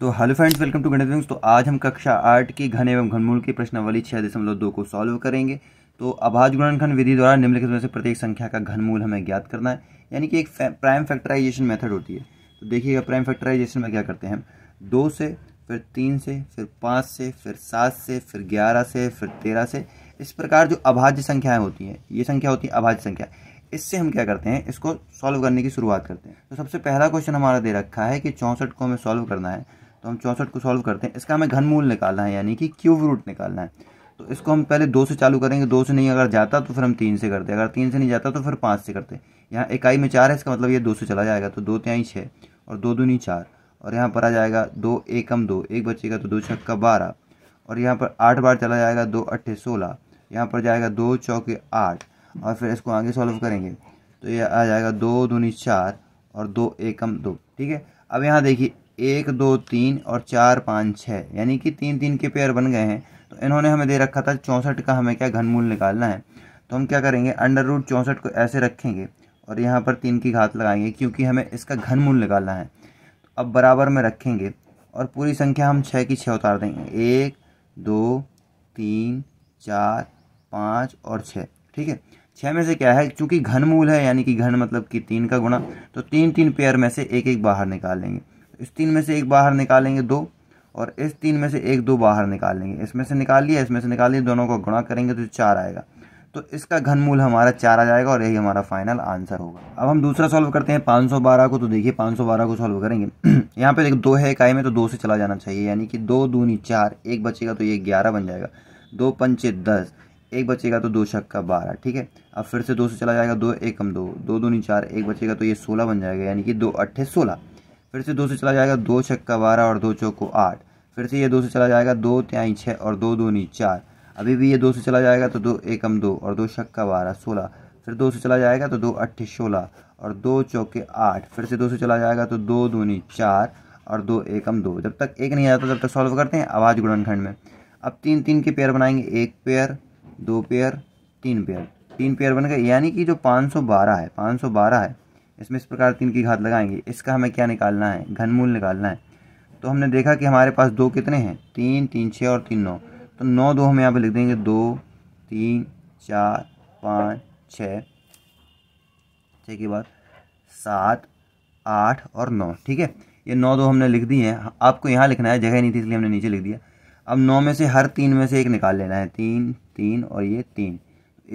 तो hello friends welcome to गणित तो आज हम कक्षा आठ की घन एवं घनमूल की प्रश्नावली छः दशमलव दो को सॉल्व करेंगे तो अभाज गुणनखंड विधि द्वारा निम्नलिखित में से प्रत्येक संख्या का घनमूल हमें ज्ञात करना है यानी कि एक प्राइम फैक्टराइजेशन मेथड होती है तो देखिएगा प्राइम फैक्टराइजेशन में क्या करते हैं हम दो से फिर तीन से फिर पाँच से फिर सात से फिर ग्यारह से फिर तेरह से इस प्रकार जो अभाज्य संख्याएँ होती हैं ये संख्या होती है अभाज्य संख्या इससे हम क्या करते हैं इसको सॉल्व करने की शुरुआत करते हैं तो सबसे पहला क्वेश्चन हमारा दे रखा है कि चौंसठ को हमें सॉल्व करना है तो हम चौंसठ को सॉल्व करते हैं इसका हमें घनमूल निकालना है यानी कि क्यूब रूट निकालना है तो इसको हम पहले दो से चालू करेंगे दो से नहीं अगर जाता तो फिर हम तीन से करते अगर तीन से नहीं जाता तो फिर पाँच से करते यहाँ इकाई में चार है इसका मतलब ये दो से चला जाएगा तो दो त्याई छः और दो दूनी चार और यहाँ पर आ जाएगा दो एकम दो एक बच्चे का तो दो छक्का बारह और यहाँ पर आठ बार चला जाएगा दो अट्ठे सोलह यहाँ पर जाएगा दो चौके आठ और फिर इसको आगे सॉल्व करेंगे तो ये आ जाएगा दो दूनी चार और दो एकम दो ठीक है अब यहाँ देखिए एक दो तीन और चार पाँच छः यानी कि तीन तीन के पेयर बन गए हैं तो इन्होंने हमें दे रखा था चौंसठ का हमें क्या घनमूल निकालना है तो हम क्या करेंगे अंडर रूट चौंसठ को ऐसे रखेंगे और यहाँ पर तीन की घात लगाएंगे क्योंकि हमें इसका घनमूल निकालना है तो अब बराबर में रखेंगे और पूरी संख्या हम छः की छः उतार देंगे एक दो तीन चार पाँच और छः ठीक है छः में से क्या है क्योंकि घनमूल है यानी कि घन मतलब कि तीन का गुणा तो तीन तीन पेयर में से एक एक बाहर निकाल लेंगे इस तीन में से एक बाहर निकालेंगे दो और इस तीन में से एक दो बाहर निकालेंगे इसमें से निकाल लिया इसमें से निकाल लिया दोनों को गुणा करेंगे तो चार आएगा तो इसका घनमूल हमारा चार आ जाएगा और यही हमारा फाइनल आंसर होगा अब हम दूसरा सॉल्व करते हैं 512 को तो देखिए 512 को सॉल्व करेंगे यहाँ पे देखो दो है इकाई में तो दो से चला जाना चाहिए यानी कि दो दूनी चार एक बचेगा तो ये ग्यारह बन जाएगा दो पंचे दस एक बचेगा तो दो छक्का बारह ठीक है अब फिर से दो से चला जाएगा दो एकम दो दो दूनी चार एक बचेगा तो ये सोलह बन जाएगा यानी कि दो अट्ठे सोलह फिर से दो से चला जाएगा दो छक्का बारह और दो चौको आठ फिर से ये दो से चला जाएगा दो त्याई छः और दो नी चार अभी भी ये दो से चला जाएगा तो दो एकम दो और दो छक्का बारह सोलह फिर दो से चला जाएगा तो दो अट्ठे सोलह और दो चौके आठ फिर से दो से चला जाएगा तो दो नी चार और दो एकम दो जब तक एक नहीं आता तब तक सॉल्व करते हैं आवाज़ गुणनखंड में अब तीन तीन के पेयर बनाएंगे एक पेयर दो पेयर तीन पेयर तीन पेयर बन गए यानी कि जो बारह है बारह है इसमें इस प्रकार तीन की घात लगाएंगे इसका हमें क्या निकालना है घनमूल निकालना है तो हमने देखा कि हमारे पास दो कितने हैं तीन तीन छः और तीन नौ तो नौ दो हम यहाँ पर लिख देंगे दो तीन चार पाँच छः छः के बाद सात आठ और नौ ठीक है ये नौ दो हमने लिख दी हैं आपको यहाँ लिखना है जगह नहीं थी इसलिए हमने नीचे लिख दिया अब नौ में से हर तीन में से एक निकाल लेना है तीन तीन और ये तीन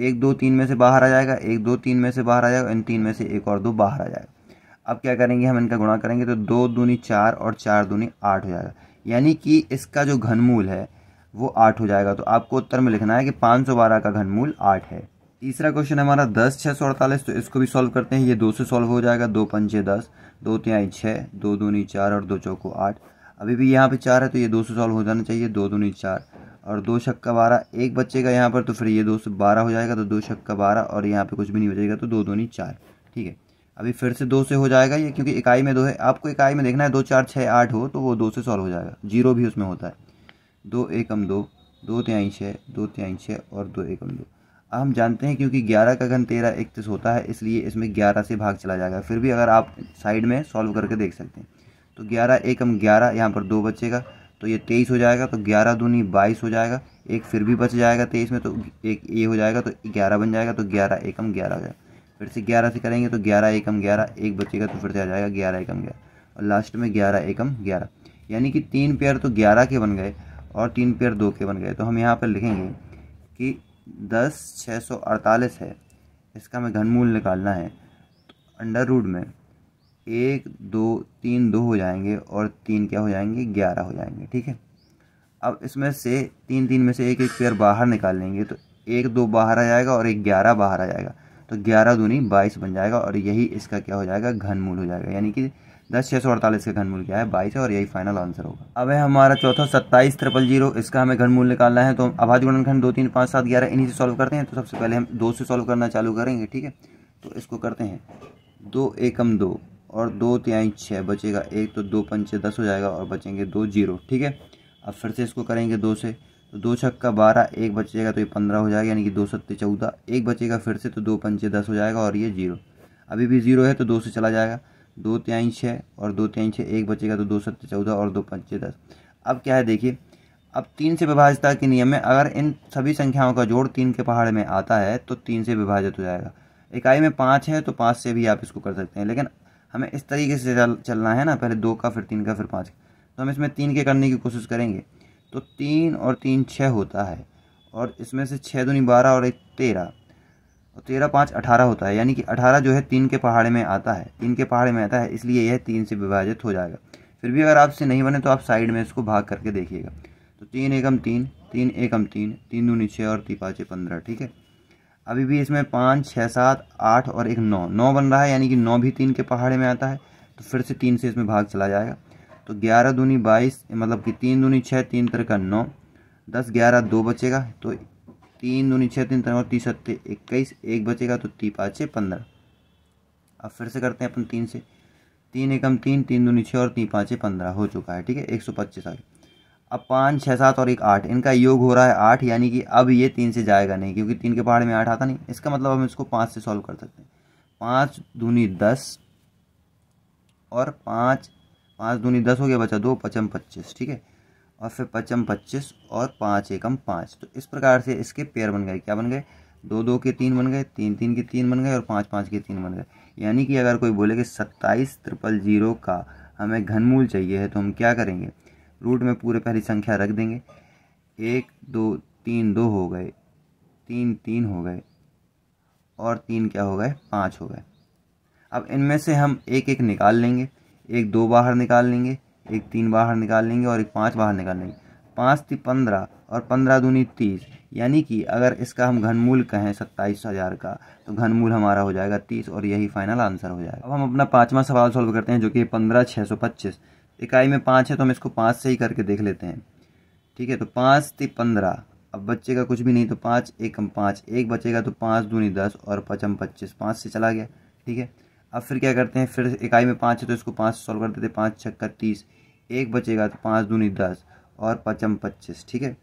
एक दो तीन में से बाहर आ जाएगा एक दो तीन में से बाहर आ जाएगा इन तीन में से एक और दो बाहर आ जाएगा अब क्या करेंगे हम इनका गुणा करेंगे तो दो दूनी चार और चार दूनी आठ हो जाएगा यानी कि इसका जो घनमूल है वो आठ हो जाएगा तो आपको उत्तर में लिखना है कि पाँच सौ बारह का घनमूल आठ है तीसरा क्वेश्चन हमारा दस छः सौ अड़तालीस तो इसको भी सॉल्व करते हैं ये दो से सॉल्व हो जाएगा दो पंचे दस दो तिहाई छः दो दूनी चार और दो चौको आठ अभी भी यहाँ पे चार है तो ये दो से सॉल्व हो जाना चाहिए दो दूनी चार और दो छक्का बारह एक बचेगा यहाँ पर तो फिर ये दो सौ बारह हो जाएगा तो दो छक्का बारह और यहाँ पे कुछ भी नहीं बचेगा तो दो दो नहीं चार ठीक है अभी फिर से दो से हो जाएगा ये क्योंकि इकाई में दो है आपको इकाई में देखना है दो चार छः आठ हो तो वो दो से सॉल्व हो जाएगा जीरो भी उसमें होता है दो एकम दो दो त्याई छः दो त्याई छः और दो एकम दो अब हम जानते हैं क्योंकि ग्यारह का घन तेरह इकतीस होता है इसलिए इसमें ग्यारह से भाग चला जाएगा फिर भी अगर आप साइड में सॉल्व करके देख सकते हैं तो ग्यारह एकम ग्यारह यहाँ पर दो बचेगा तो ये तेईस हो जाएगा तो ग्यारह दूनी बाईस हो जाएगा एक फिर भी बच जाएगा तेईस में तो एक ये हो जाएगा तो ग्यारह बन जाएगा तो ग्यारह एकम ग्यारह हो जाएगा फिर से ग्यारह से करेंगे तो ग्यारह एकम ग्यारह एक बचेगा तो फिर से आ जाएगा ग्यारह एकम ग्यारह और लास्ट में ग्यारह एकम ग्यारह यानी कि तीन पेयर तो ग्यारह के बन गए और तीन पेयर दो के बन गए तो हम यहाँ पर लिखेंगे कि दस छः सौ अड़तालीस है इसका हमें घनमूल निकालना है तो अंडर रूड में एक दो तीन दो हो जाएंगे और तीन क्या हो जाएंगे ग्यारह हो जाएंगे ठीक है अब इसमें से तीन तीन में से एक एक पेयर बाहर निकाल लेंगे तो एक दो बाहर आ जाएगा और एक ग्यारह बाहर आ जाएगा तो ग्यारह दूनी बाईस बन जाएगा और यही इसका क्या हो जाएगा घनमूल हो जाएगा यानी कि दस छः सौ अड़तालीस का घनमूल क्या है बाईस और यही फाइनल आंसर होगा अब है हमारा चौथा सत्ताईस ट्रिपल जीरो इसका हमें घनमूल निकालना है तो हम आबादी गुणनखंड दो तीन पाँच सात ग्यारह इन्हीं से सॉल्व करते हैं तो सबसे पहले हम दो से सॉल्व करना चालू करेंगे ठीक है तो इसको करते हैं दो एकम दो और दो तिहाई छः बचेगा एक तो दो पंचे दस हो जाएगा और बचेंगे दो जीरो ठीक है अब फिर से इसको करेंगे दो से तो दो छक्का बारह एक बचेगा तो ये पंद्रह हो जाएगा यानी कि दो सत्ते चौदह एक बचेगा फिर से तो दो पंचे दस हो जाएगा और ये जीरो अभी भी जीरो है तो दो से चला जाएगा दो तिहाई छः और दो तिहाई छः एक बचेगा तो दो सत्ते चौदह और दो पंचे दस अब क्या है देखिए अब तीन से विभाजता के नियम में अगर इन सभी संख्याओं का जोड़ तीन के पहाड़ में आता है तो तीन से विभाजित हो जाएगा इकाई में पाँच है तो पाँच से भी आप इसको कर सकते हैं लेकिन हमें इस तरीके से चलना है ना पहले दो का फिर तीन का फिर पाँच का तो हम इसमें तीन के करने की कोशिश करेंगे तो तीन और तीन छः होता है और इसमें से छः दूनी बारह और एक तेरह और तो तेरह पाँच अठारह होता है यानी कि अठारह जो है तीन के पहाड़े में आता है तीन के पहाड़े में आता है इसलिए यह तीन से विभाजित हो जाएगा फिर भी अगर आपसे नहीं बने तो आप साइड में इसको भाग करके देखिएगा तो तीन एकम तीन तीन एकम तीन तीन दूनी छः और तीन पाँच पंद्रह ठीक है अभी भी इसमें पाँच छः सात आठ और एक नौ नौ बन रहा है यानी कि नौ भी तीन के पहाड़े में आता है तो फिर से तीन से इसमें भाग चला जाएगा तो ग्यारह दूनी बाईस मतलब कि तीन दूनी छः तीन तरह का नौ दस ग्यारह दो बचेगा तो तीन दूनी छः तीन तरह और तीस सत्ते इक्कीस एक बचेगा तो ती पाँचे पंद्रह अब फिर से करते हैं अपन तीन से तीन एकम तीन तीन दूनी छः और तीन पाँचे पंद्रह हो चुका है ठीक है एक सौ पच्चीस आगे अब पाँच छः सात और एक आठ इनका योग हो रहा है आठ यानी कि अब ये तीन से जाएगा नहीं क्योंकि तीन के पहाड़ में आठ आता नहीं इसका मतलब हम इसको पाँच से सॉल्व कर सकते हैं पाँच दूनी दस और पाँच पाँच दूनी दस हो गया बचा दो पचम पच्चीस ठीक है और फिर पचम पच्चीस और पाँच एकम पाँच तो इस प्रकार से इसके पेयर बन गए क्या बन गए दो दो के तीन बन गए तीन तीन के तीन बन गए और पाँच पाँच के तीन बन गए यानी कि अगर कोई बोले कि सत्ताईस ट्रिपल जीरो का हमें घनमूल चाहिए है तो हम क्या करेंगे रूट में पूरे पहली संख्या रख देंगे एक दो तीन दो हो गए तीन तीन हो गए और तीन क्या हो गए पाँच हो गए अब इनमें से हम एक एक निकाल लेंगे एक दो बाहर निकाल लेंगे एक तीन बाहर निकाल लेंगे और एक पाँच बाहर निकाल लेंगे पाँच थी पंद्रह और पंद्रह दूनी तीस यानी कि अगर इसका हम घनमूल कहें सत्ताईस हज़ार का तो घनमूल हमारा हो जाएगा तीस और यही फाइनल आंसर हो जाएगा अब हम अपना पाँचवा सवाल सॉल्व करते हैं जो कि पंद्रह छः सौ पच्चीस इकाई में पाँच है तो हम इसको पाँच से ही करके देख लेते हैं ठीक है तो पाँच थी पंद्रह अब बच्चे का कुछ भी नहीं तो पाँच एकम पाँच एक बचेगा तो पाँच दूनी दस और पचम पच्चीस पाँच से चला गया ठीक है अब फिर क्या करते हैं फिर इकाई में पाँच है तो इसको पाँच सॉल्व कर देते पाँच छक्का तीस एक बचेगा तो पाँच दूनी दस और पचम पच्चीस ठीक है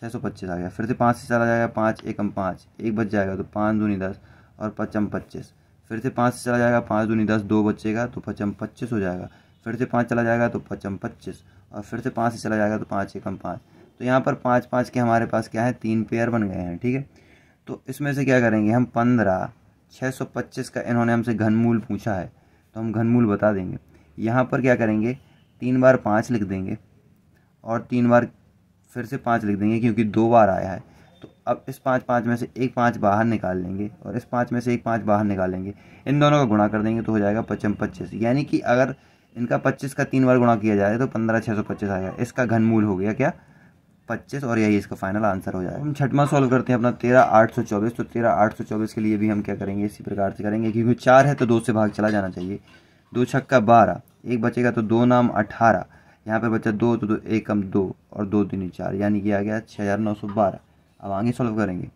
छः सौ पच्चीस आ गया फिर से पाँच से चला जाएगा पाँच एकम पाँच एक बच जाएगा तो पाँच दूनी दस और पचम पच्चीस फिर से पाँच से चला जाएगा पाँच दूनी दस दो बचेगा तो पचम पच्चीस हो जाएगा फिर से पाँच चला जाएगा तो पचम पच्चीस और फिर से पाँच से चला जाएगा तो पाँच एकम पाँच तो यहाँ पर पाँच पाँच के हमारे पास क्या है तीन पेयर बन गए हैं ठीक है तो इसमें से क्या करेंगे हम पंद्रह छः सौ पच्चीस का इन्होंने हमसे घनमूल पूछा है तो हम घनमूल बता देंगे यहाँ पर क्या करेंगे तीन बार पाँच लिख देंगे और तीन बार फिर से पाँच लिख देंगे क्योंकि दो बार आया है तो अब इस पाँच पाँच में से एक पाँच बाहर निकाल लेंगे और इस पाँच में से एक पाँच बाहर निकालेंगे इन दोनों का गुणा कर देंगे तो हो जाएगा पचम पच्चीस यानी कि अगर इनका पच्चीस का तीन बार गुणा किया जाए तो पंद्रह छः सौ पच्चीस आ गया इसका घनमूल हो गया क्या पच्चीस और यही इसका फाइनल आंसर हो जाएगा हम छठवा सॉल्व करते हैं अपना तेरह आठ सौ चौबीस तो तेरह आठ सौ चौबीस के लिए भी हम क्या करेंगे इसी प्रकार से करेंगे क्योंकि चार है तो दो से भाग चला जाना चाहिए दो छक्का बारह एक बचेगा तो दो नाम अठारह यहाँ पर बचा दो तो दो एक कम दो और दो तीन चार यानी कि आ गया छः हज़ार नौ सौ बारह अब आगे सॉल्व करेंगे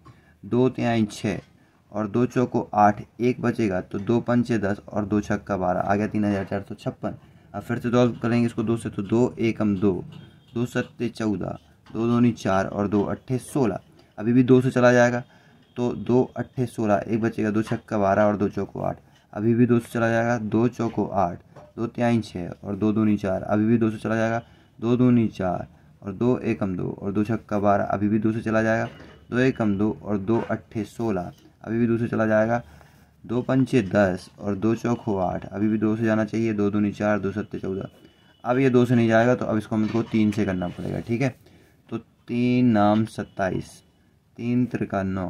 दो त्याई छः और दो चौको आठ एक बचेगा तो दो पंचे दस और दो छक्का बारह आ गया तीन हज़ार चार सौ छप्पन अब फिर से सॉल्व करेंगे इसको दो से तो दो एकम दो दो सत्य चौदह दो दो नहीं चार और दो अट्ठे सोलह अभी भी दो से चला जाएगा तो दो अट्ठे सोलह एक बचेगा दो छक्का बारह और दो चौको आठ अभी भी दो से चला जाएगा दो चौको आठ दो त्याई छः और दो दूनी चार अभी भी दो से चला जाएगा दो दूनी चार और दो एकम दो और दो छक्का बारह अभी भी दो से चला जाएगा दो एकम दो और दो अट्ठे सोलह अभी भी दो से चला जाएगा दो पंचे दस और दो चौक हो आठ अभी भी दो से जाना चाहिए दो दूनी चार दो सत्ते चौदह अब ये दो से नहीं जाएगा तो अब इसको हमको तीन से करना पड़ेगा ठीक है तो तीन नाम सत्ताईस तीन त्रिका नौ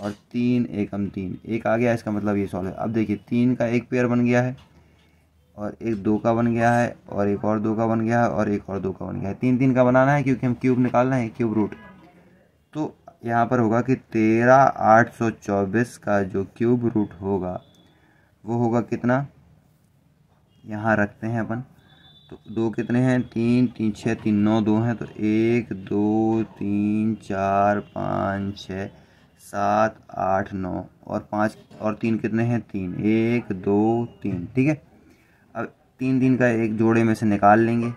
और तीन एकम तीन एक आ गया इसका मतलब ये सॉल्व है अब देखिए तीन का एक पेयर बन गया है और एक दो का बन गया है और एक और दो का बन गया है और एक और दो का बन गया है तीन तीन का बनाना है क्योंकि हम क्यूब निकालना है क्यूब रूट यहाँ पर होगा कि तेरह आठ सौ चौबीस का जो क्यूब रूट होगा वो होगा कितना यहाँ रखते हैं अपन तो दो कितने हैं तीन तीन छः तीन नौ दो हैं तो एक दो तीन चार पाँच छ सात आठ नौ और पाँच और तीन कितने हैं तीन एक दो तीन ठीक है अब तीन तीन का एक जोड़े में से निकाल लेंगे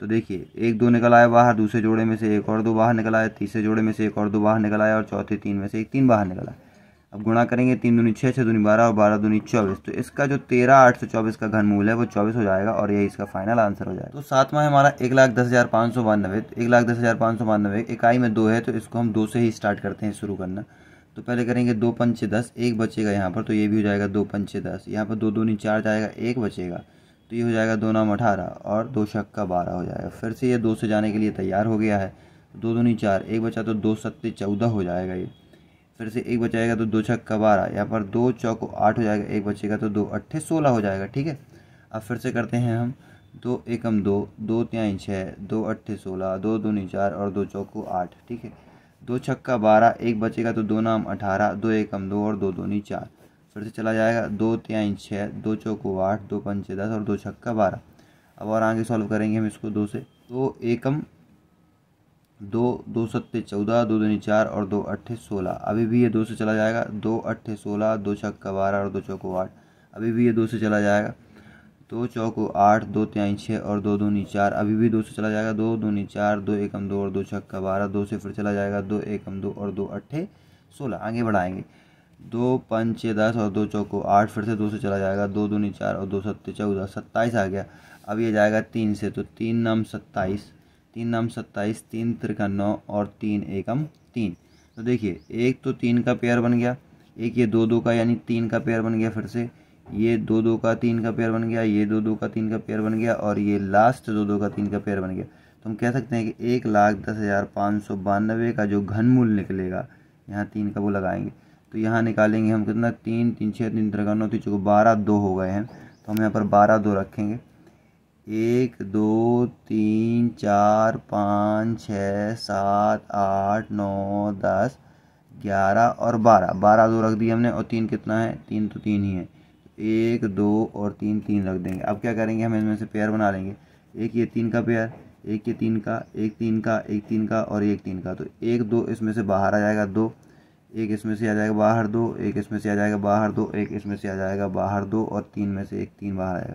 तो देखिए एक दो निकल आए बाहर दूसरे जोड़े में से एक और दो बाहर निकल आए तीसरे जोड़े में से एक और दो बाहर निकल आया और चौथे तीन में से एक तीन बाहर निकला अब गुणा करेंगे तीन दूनी छः छः दूनी बारह और बारह दूनी चौबीस तो इसका जो तेरह आठ सौ चौबीस का घनमूल है वो चौबीस हो जाएगा और यही इसका फाइनल आंसर हो जाएगा तो सातवां है हमारा एक लाख दस हज़ार पाँच सौ बानवे तो एक लाख दस हज़ार पाँच सौ बानवे इकाई में दो है तो इसको हम दो से ही स्टार्ट करते हैं शुरू करना तो पहले करेंगे दो पंचे दस एक बचेगा यहाँ पर तो ये भी हो जाएगा दो पंचे दस यहाँ पर दो दूनी चार जाएगा एक बचेगा तो ये हो जाएगा दो नाम अठारह और दो शक का बारह हो जाएगा फिर से ये दो से जाने के लिए तैयार हो गया है दो दूनी चार एक बचा तो दो सत्ते चौदह हो जाएगा ये फिर से एक बचाएगा तो दो छक्का बारह यहाँ पर दो चौको आठ हो जाएगा एक बचेगा तो दो अट्ठे सोलह हो जाएगा ठीक है अब फिर से करते हैं हम दो एकम दो दो त्याई छः दो अट्ठे सोलह दो दूनी चार और दो चौको आठ ठीक है दो छक्का बारह एक बचेगा तो दो नाम अठारह दो एकम दो और दो दूनी चार फिर से चला जाएगा दो त्याई छः दो चौको आठ दो पंचे दस और दो छक्का बारह अब और आगे सॉल्व करेंगे हम इसको दो से दो एकम दो दो सत्ते चौदह दो दूनी चार और दो अट्ठे सोलह अभी भी ये दो से चला जाएगा दो अट्ठे सोलह दो छक्का बारह और दो चौको आठ अभी भी ये दो से चला जाएगा दो चौको आठ दो त्याई छः और दो दूनी चार अभी भी दो से चला जाएगा दो दूनी चार दो एकम दो और दो छक्का बारह दो से फिर चला जाएगा दो एकम दो और दो अट्ठे सोलह आगे बढ़ाएंगे दो पाँच छः दस और दो चौको आठ फिर से दो से चला जाएगा दो दूनी चार और दो सत्ते चौदह सत्ताईस आ गया अब ये जाएगा तीन से तो तीन नम सत्ताईस तीन नम सत्ताईस तीन का नौ और तीन एकम तीन तो देखिए एक तो तीन का पेयर बन गया एक ये दो दो का यानी तीन का पेयर बन गया फिर से ये दो दो का तीन का पेयर बन गया ये दो दो का तीन का पेयर बन गया और ये लास्ट दो दो का तीन का पेयर बन गया तो हम कह सकते हैं कि एक लाख दस हज़ार पाँच सौ बानवे का जो घन मूल निकलेगा यहाँ तीन का वो लगाएंगे तो यहाँ निकालेंगे हम कितना तीन तीन छः तीन तरह नौ तीन चौको बारह दो हो गए हैं तो हम यहाँ पर बारह दो रखेंगे एक दो तीन चार पाँच छः सात आठ नौ दस ग्यारह और बारह बारह दो रख दिए हमने और तीन कितना है तीन तो तीन ही है एक दो और तीन तीन रख देंगे अब क्या करेंगे हम इनमें से पेयर बना लेंगे एक ये तीन का पेयर एक ये तीन का एक तीन का एक तीन का और एक तीन का तो एक दो इसमें से बाहर आ जाएगा दो एक इसमें से आ जाएगा बाहर दो एक इसमें से आ जाएगा बाहर दो एक इसमें से आ जाएगा बाहर दो और तीन में से एक तीन बाहर आएगा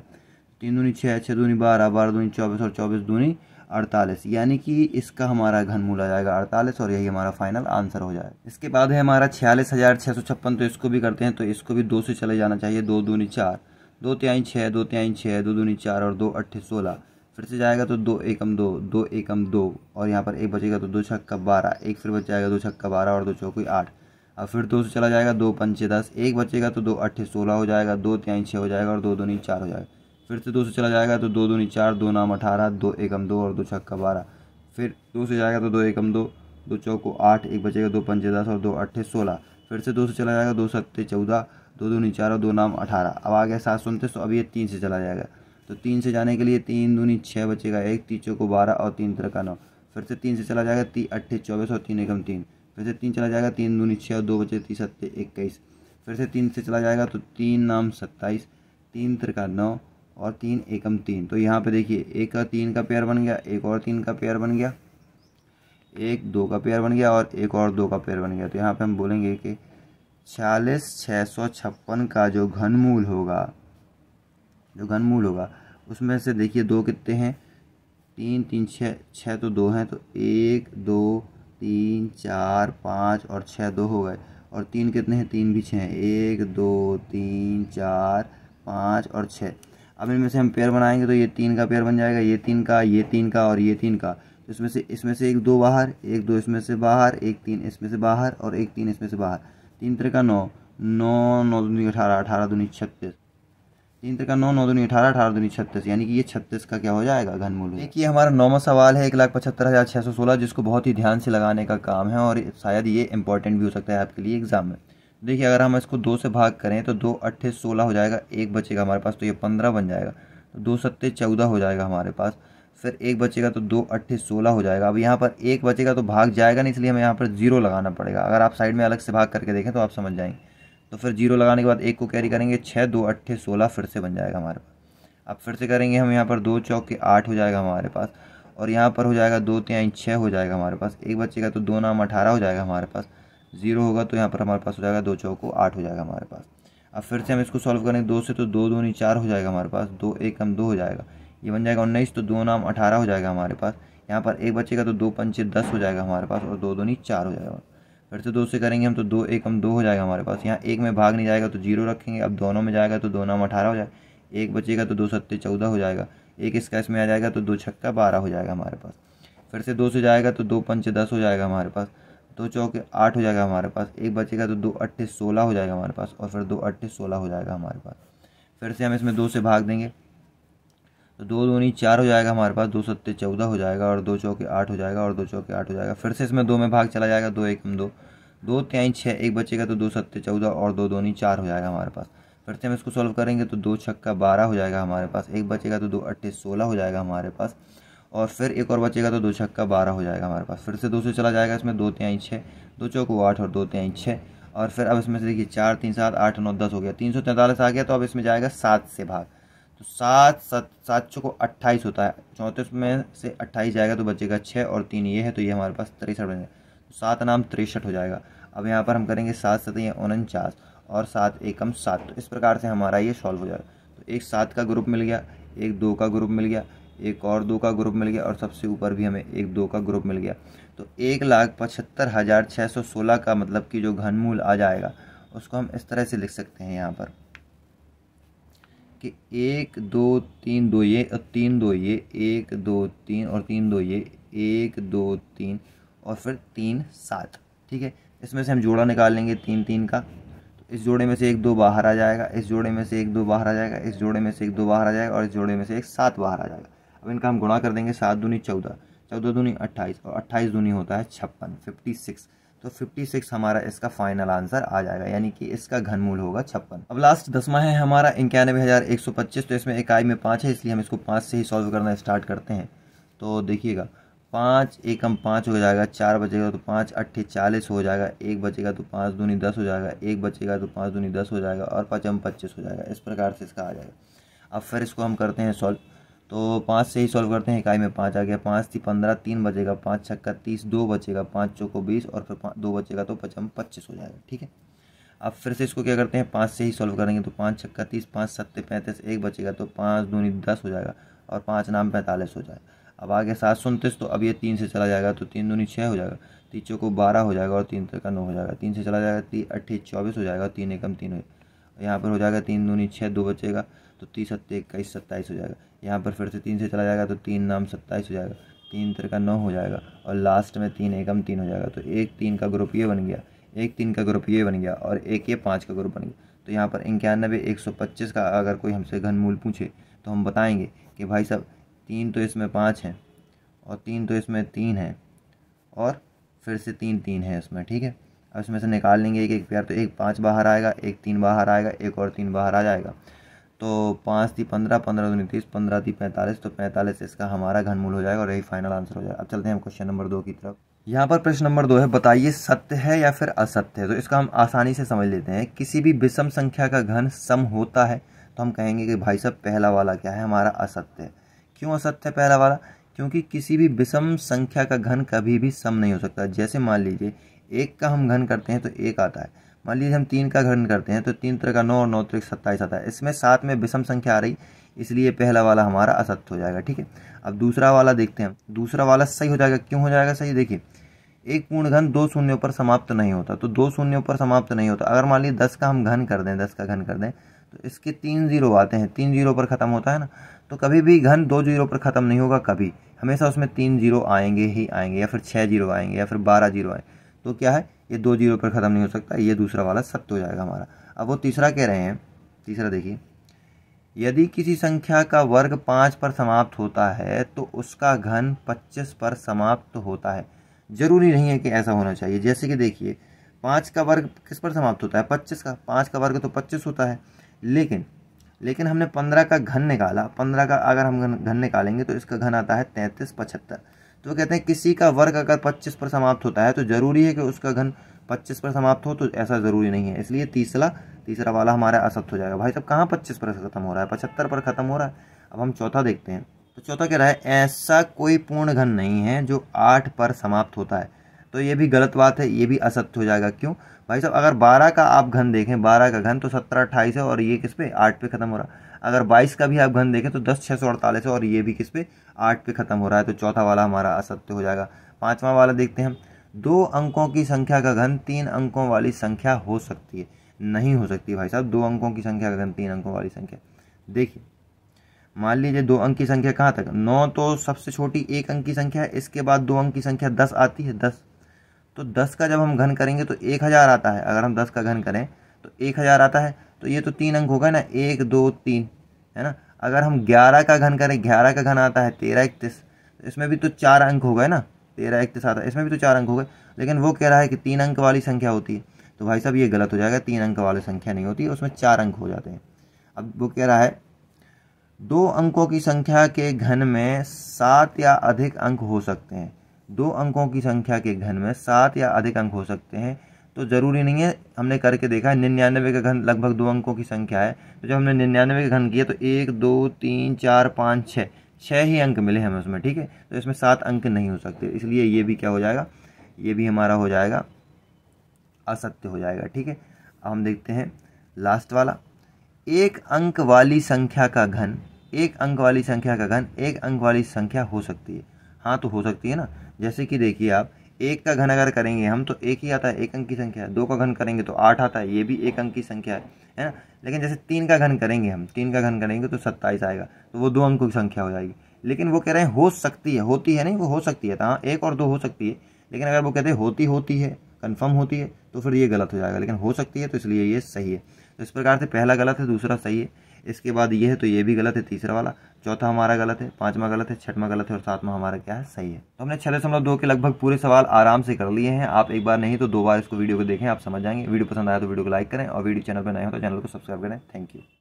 तीन दूनी छः छः दूनी बारह बारह दूनी चौबीस और चौबीस दूनी अड़तालीस यानी कि इसका हमारा घनमूल आ जाएगा अड़तालीस और यही हमारा फाइनल आंसर हो जाएगा इसके बाद है हमारा छियालीस हज़ार छः सौ छप्पन तो इसको भी करते हैं तो इसको भी दो से चले जाना चाहिए दो दूनी चार दो त्याई छः दो त्याई छः दो दूनी चार और दो अट्ठे सोलह फिर से जाएगा तो दो एकम दो दो एकम दो और यहाँ पर एक बचेगा तो दो छक्का बारह एक फिर बच जाएगा दो छक्का बारह और दो चौकी आठ अब फिर दो से चला जाएगा दो पंचे दस एक बचेगा तो दो अट्ठे सोलह हो जाएगा दो त्याई छः हो जाएगा और दो दूनी चार हो जाएगा फिर से दो से चला जाएगा तो दो दूनी चार दो नाम अठारह दो एकम दो और दो छक्का बारह फिर दो से जाएगा तो दो एकम दो दो चौको आठ एक बचेगा दो पंचे दस और दो अट्ठे सोलह फिर से दो से चला जाएगा दो सत्ते चौदह दो दूनी चार और दो नाम अठारह अब आ गया सात सौ उनतीस तो अब ये तीन से चला जाएगा तो तीन से जाने के लिए तीन दूनी छः बचेगा एक तीन चौको बारह और तीन तरह का नौ फिर से तीन से चला जाएगा तीन अट्ठे चौबीस और तीन एकम तीन फिर से तीन चला जाएगा तीन दूनी छः और दो बचे तीस सत्ते इक्कीस फिर से तीन से चला जाएगा तो तीन नाम सत्ताईस तीन त्रिका नौ और तीन एकम तीन तो यहाँ पे देखिए एक और तीन का पेयर बन गया एक और तीन का पेयर बन गया एक दो का पेयर बन गया और एक और दो का पेयर बन गया तो यहाँ पे हम बोलेंगे कि छियालीस छः सौ छप्पन का जो घनमूल होगा जो घनमूल होगा उसमें से देखिए दो कितने हैं तीन तीन छः छः तो दो हैं तो एक दो तीन चार पाँच और छः दो हो गए और तीन कितने हैं तीन भी छः हैं एक दो तीन चार पाँच और छः अब इनमें से हम पेयर बनाएंगे तो ये तीन का पेयर बन जाएगा ये तीन का ये तीन का और ये तीन का तो इसमें से इसमें से एक दो बाहर एक दो इसमें से बाहर एक तीन इसमें से बाहर और एक तीन इसमें से बाहर तीन तरह का नौ नौ नौ दूनी अठारह अठारह दूनी छत्तीस तीन तो का नौ नौ दूनी अठारह अठारह दूनी छत्तीस यानी कि ये छत्तीस का क्या हो जाएगा घनमूल देखिए हमारा नौवा सवाल है एक लाख पचहत्तर हज़ार छः सौ सोलह जिसको बहुत ही ध्यान से लगाने का काम है और शायद ये इंपॉर्टेंट भी हो सकता है आपके लिए एग्जाम में देखिए अगर हम इसको दो से भाग करें तो दो अट्ठे सोलह हो जाएगा एक बचेगा हमारे पास तो ये पंद्रह बन जाएगा तो दो सत्ते चौदह हो जाएगा हमारे पास फिर एक बचेगा तो दो अट्ठे सोलह हो जाएगा अब यहाँ पर एक बचेगा तो भाग जाएगा नहीं इसलिए हमें यहाँ पर जीरो लगाना पड़ेगा अगर आप साइड में अलग से भाग करके देखें तो आप समझ जाएंगे तो फिर जीरो लगाने के बाद एक को कैरी करेंगे छः दो अट्ठे सोलह फिर से बन जाएगा हमारे पास अब फिर से करेंगे हम यहाँ पर दो चौके आठ हो जाएगा हमारे पास और यहाँ पर हो जाएगा दो तिहाई छः हो जाएगा हमारे पास एक बच्चे का तो दो नाम अठारह हो जाएगा हमारे पास जीरो होगा तो यहाँ पर हमारे पास हो जाएगा दो चौको आठ हो जाएगा हमारे पास अब फिर से हम इसको सॉल्व करेंगे दो से तो दो दो नहीं चार हो जाएगा हमारे पास दो एक कम दो हो जाएगा ये बन जाएगा उन्नीस तो दो नाम अठारह हो जाएगा हमारे पास यहाँ पर एक बच्चे का तो दो पंचे दस हो जाएगा हमारे पास और दो दो नहीं चार हो जाएगा फिर से दो से करेंगे हम तो दो एक हम दो हो जाएगा हमारे पास यहाँ एक में भाग नहीं जाएगा तो जीरो रखेंगे अब दोनों में जाएगा तो दो नाम अठारह हो जाएगा एक बचेगा तो दो सत्ते चौदह हो जाएगा एक इसका इसमें आ जाएगा तो दो छक्का बारह हो जाएगा हमारे पास फिर से दो से जाएगा तो दो पंच दस हो जाएगा हमारे पास दो चौके आठ हो जाएगा हमारे पास एक बचेगा तो दो अट्ठे सोलह हो जाएगा हमारे पास और फिर दो अट्ठे सोलह हो जाएगा हमारे पास फिर से हम इसमें दो से भाग देंगे तो दो दूनी चार हो जाएगा हमारे पास दो सत्ते चौदह हो जाएगा और दो चौके आठ हो जाएगा और दो चौके आठ हो जाएगा फिर से इसमें दो में भाग चला जाएगा दो एक हम दो दो त्याई छः एक बचेगा तो दो सत्ते चौदह और दो दूनी चार हो जाएगा हमारे पास फिर से हम इसको सॉल्व करेंगे तो दो छक्का बारह हो जाएगा हमारे पास एक बचेगा तो दो अट्ठे सोलह हो जाएगा हमारे पास और फिर एक और बचेगा तो दो छक्का बारह हो जाएगा हमारे पास फिर से दो से चला जाएगा इसमें दो त्याई छः दो चौक आठ और दो त्याई छः और फिर अब इसमें से देखिए चार तीन सात आठ नौ दस हो गया तीन सौ तैंतालीस आ गया तो अब इसमें जाएगा सात से भाग तो सात सात सात छः को अट्ठाईस होता है चौंतीस में से अट्ठाईस जाएगा तो बचेगा छः और तीन ये है तो ये हमारे पास तिरसठ बनेगा तो सात नाम तिरसठ हो जाएगा अब यहाँ पर हम करेंगे सात सतह उनचास और सात एकम सात तो इस प्रकार से हमारा ये सॉल्व हो जाएगा तो एक सात का ग्रुप मिल गया एक दो का ग्रुप मिल गया एक और दो का ग्रुप मिल गया और सबसे ऊपर भी हमें एक दो का ग्रुप मिल गया तो एक लाख पचहत्तर हज़ार छः सौ सोलह का मतलब कि जो घनमूल आ जाएगा उसको हम इस तरह से लिख सकते हैं यहाँ पर कि एक दो तीन दो ये और तीन दो ये एक दो तीन और तीन दो ये एक दो तीन और फिर तीन सात ठीक है इसमें से हम जोड़ा निकाल लेंगे तीन तीन का तो इस जोड़े में से एक दो बाहर आ जाएगा इस जोड़े में से एक दो बाहर आ जाएगा इस जोड़े में से एक दो बाहर आ जाएगा और इस जोड़े में से एक सात बाहर आ जाएगा अब इनका हम गुणा कर देंगे सात दूनी चौदह चौदह दूनी अट्ठाईस और अट्ठाईस दूनी होता है छप्पन फिफ्टी सिक्स तो 56 हमारा इसका फाइनल आंसर आ जाएगा यानी कि इसका घनमूल होगा छप्पन अब लास्ट दसवा है हमारा इक्यानवे हज़ार एक सौ पच्चीस तो इसमें इकाई में पाँच है इसलिए हम इसको पाँच से ही सॉल्व करना स्टार्ट करते हैं तो देखिएगा पाँच एकम पाँच हो जाएगा चार बचेगा तो पाँच अट्ठे चालीस हो जाएगा एक बचेगा तो पाँच दूनी दस हो जाएगा एक बचेगा तो पाँच दूनी दस हो जाएगा और पचम पच्चीस हो जाएगा इस प्रकार से इसका आ जाएगा अब फिर इसको हम करते हैं सॉल्व तो पाँच से ही सॉल्व करते हैं इकाई में पाँच आ गया पाँच थी पंद्रह तीन बचेगा पाँच छक्का तीस दो बचेगा पाँच चौको बीस और फिर दो बचेगा तो पचम पच्चीस हो जाएगा ठीक है अब फिर से इसको क्या करते हैं पाँच से ही सॉल्व करेंगे तो पाँच छक्का तीस पाँच सत्ते पैंतीस एक बचेगा तो पाँच दूनी दस हो जाएगा और पाँच नाम पैंतालीस हो जाएगा अब आगे सात सौ उनतीस तो अब ये तीन से चला जाएगा तो तीन दूनी छः हो जाएगा तीन चौको बारह हो जाएगा और तीन का नौ हो जाएगा तीन से चला जाएगा तीन अट्ठी चौबीस हो जाएगा और तीन एकम तीन हो जाएगा यहाँ पर हो जाएगा तीन दूनी छः दो बचेगा तो तीस सत्ते इक्कीस सत्ताईस हो जाएगा यहाँ पर फिर से तीन से चला जाएगा तो तीन नाम सत्ताईस हो जाएगा तीन तरह का नौ हो जाएगा और लास्ट में तीन एकम तीन हो जाएगा तो एक तीन का ग्रुप ये बन गया एक तीन का ग्रुप ये बन गया और एक ये पाँच का ग्रुप बन गया तो यहाँ पर इक्यानबे एक सौ पच्चीस का अगर कोई हमसे घनमूल पूछे तो हम बताएंगे कि भाई साहब तीन तो इसमें पाँच हैं और तीन तो इसमें तीन है और फिर से तीन तीन है इसमें ठीक है अब इसमें से निकाल लेंगे एक एक प्यार तो एक पाँच बाहर आएगा एक तीन बाहर आएगा एक और तीन बाहर आ जाएगा तो पाँच थी पंद्रह पंद्रह दूनी तीस पंद्रह थी पैंतालीस तो पैंतालीस इसका हमारा घनमूल हो जाएगा और यही फाइनल आंसर हो जाएगा अब चलते हैं हम क्वेश्चन नंबर दो की तरफ यहाँ पर प्रश्न नंबर दो है बताइए सत्य है या फिर असत्य है तो इसका हम आसानी से समझ लेते हैं किसी भी विषम संख्या का घन सम होता है तो हम कहेंगे कि भाई साहब पहला वाला क्या है हमारा असत्य है क्यों असत्य है पहला वाला क्योंकि किसी भी विषम संख्या का घन कभी भी सम नहीं हो सकता जैसे मान लीजिए एक का हम घन करते हैं तो एक आता है मान लीजिए हम तीन का घटन करते हैं तो तीन तरह का नौ और नौ त्रिक तो सत्ताईस आता है इसमें सात में विषम संख्या आ रही इसलिए पहला वाला हमारा असत्य हो जाएगा ठीक है अब दूसरा वाला देखते हैं दूसरा वाला सही हो जाएगा क्यों हो जाएगा सही देखिए एक पूर्ण घन दो शून्यों पर समाप्त नहीं होता तो दो शून्यों पर समाप्त नहीं होता अगर मान लीजिए दस का हम घन कर दें दस का घन कर दें तो इसके तीन जीरो आते हैं तीन जीरो पर ख़त्म होता है ना तो कभी भी घन दो जीरो पर ख़त्म नहीं होगा कभी हमेशा उसमें तीन जीरो आएंगे ही आएंगे या फिर छः जीरो आएंगे या फिर बारह जीरो आएंगे तो क्या है ये दो जीरो पर ख़त्म नहीं हो सकता ये दूसरा वाला सत्य हो जाएगा हमारा अब वो तीसरा कह रहे हैं तीसरा देखिए यदि किसी संख्या का वर्ग पाँच पर समाप्त होता है तो उसका घन पच्चीस पर समाप्त होता है ज़रूरी नहीं है कि ऐसा होना चाहिए जैसे कि देखिए पाँच का वर्ग किस पर समाप्त होता है पच्चीस का पाँच का वर्ग तो पच्चीस होता है लेकिन लेकिन हमने पंद्रह का घन निकाला पंद्रह का अगर हम घन निकालेंगे तो इसका घन आता है तैंतीस पचहत्तर तो कहते हैं किसी का वर्ग अगर पच्चीस पर समाप्त होता है तो ज़रूरी है कि उसका घन पच्चीस पर समाप्त हो तो ऐसा ज़रूरी नहीं है इसलिए तीसरा तीसरा वाला हमारा असत हो जाएगा भाई साहब कहाँ पच्चीस पर ख़त्म हो रहा है पचहत्तर पर ख़त्म हो रहा है अब हम चौथा देखते हैं तो चौथा कह रहा है ऐसा कोई पूर्ण घन नहीं है जो आठ पर समाप्त होता है तो ये भी गलत बात है ये भी असत्य हो जाएगा क्यों भाई साहब अगर बारह का आप घन देखें बारह का घन तो सत्रह अट्ठाईस है और ये किस पे आठ पे ख़त्म हो रहा अगर बाईस का भी आप घन देखें तो दस छः सौ अड़तालीस और ये भी किस पे आठ पे ख़त्म हो रहा है तो चौथा वाला हमारा असत्य हो जाएगा पाँचवा वाला देखते हैं दो अंकों की संख्या का घन तीन अंकों वाली संख्या हो सकती है नहीं हो सकती भाई साहब दो अंकों की संख्या का घन तीन अंकों वाली संख्या देखिए मान लीजिए दो अंक की संख्या कहाँ तक नौ तो सबसे छोटी एक अंक की संख्या है इसके बाद दो अंक की संख्या दस आती है दस तो दस का जब हम घन करेंगे तो एक हज़ार आता है अगर हम दस का घन करें तो एक हज़ार आता है तो ये तो तीन अंक होगा ना एक दो तीन है ना अगर हम ग्यारह का घन करें ग्यारह का घन आता है तेरह इकतीस तो इसमें भी तो चार अंक हो गए ना तेरह इकतीस आता है इसमें भी तो चार अंक हो गए लेकिन वो कह रहा है कि तीन अंक वाली संख्या होती है तो भाई साहब ये गलत हो जाएगा तीन अंक वाली संख्या नहीं होती उसमें चार अंक हो जाते हैं अब वो कह रहा है दो अंकों की संख्या के घन में सात या अधिक अंक हो सकते हैं दो अंकों की संख्या के घन में सात या अधिक अंक हो सकते हैं तो ज़रूरी नहीं है हमने करके देखा है निन्यानवे का घन लगभग दो अंकों की संख्या है तो जब हमने निन्यानवे का घन किया तो एक दो तीन चार पाँच छः छः ही अंक मिले हमें उसमें ठीक है तो इसमें सात अंक नहीं हो सकते इसलिए ये भी क्या हो जाएगा ये भी हमारा हो जाएगा असत्य हो जाएगा ठीक है अब हम देखते हैं लास्ट वाला एक अंक वाली संख्या का घन एक अंक वाली संख्या का घन एक अंक वाली संख्या हो सकती है हाँ तो हो सकती है ना जैसे कि देखिए आप एक का घन अगर करेंगे हम तो एक ही आता है एक अंक की संख्या है दो का घन करेंगे तो आठ आता है ये भी एक अंक की संख्या है है ना लेकिन जैसे तीन का घन करेंगे हम तीन का घन करेंगे तो सत्ताईस आएगा तो वो दो अंकों की संख्या हो जाएगी लेकिन वो कह रहे हैं हो सकती है होती है नहीं वो हो सकती है तो हाँ एक और दो हो सकती है लेकिन अगर वो कहते हैं होती होती है कन्फर्म होती है तो फिर ये गलत हो जाएगा लेकिन हो सकती है तो इसलिए ये सही है तो इस प्रकार से पहला गलत है दूसरा सही है इसके बाद ये है तो ये भी गलत है तीसरा वाला चौथा हमारा गलत है पांचवा गलत है छठवा गलत है और सातवा हमारा क्या है सही है तो हमने छह दशमलव दो के लगभग पूरे सवाल आराम से कर लिए हैं आप एक बार नहीं तो दो बार इसको वीडियो को देखें आप समझ जाएंगे वीडियो पसंद आया तो वीडियो को लाइक करें और वीडियो चैनल पर नए हो तो चैनल को सब्सक्राइब करें थैंक यू